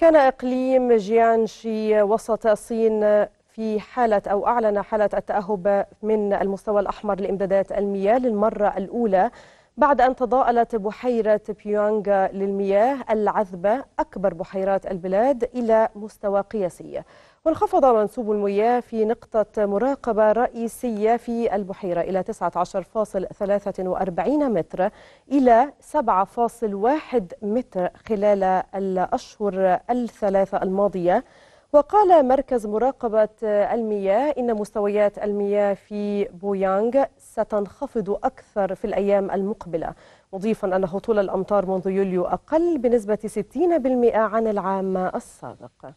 كان إقليم جيانشي وسط الصين في حالة أو أعلن حالة التأهب من المستوى الأحمر لإمدادات المياه للمرة الأولى بعد أن تضاءلت بحيرة بيونغ للمياه العذبة أكبر بحيرات البلاد إلى مستوى قياسي وانخفض منسوب المياه في نقطة مراقبة رئيسية في البحيرة إلى 19.43 متر إلى 7.1 متر خلال الأشهر الثلاثة الماضية وقال مركز مراقبة المياه إن مستويات المياه في بويانغ ستنخفض أكثر في الأيام المقبلة مضيفا أن هطول الأمطار منذ يوليو أقل بنسبة 60% عن العام السابق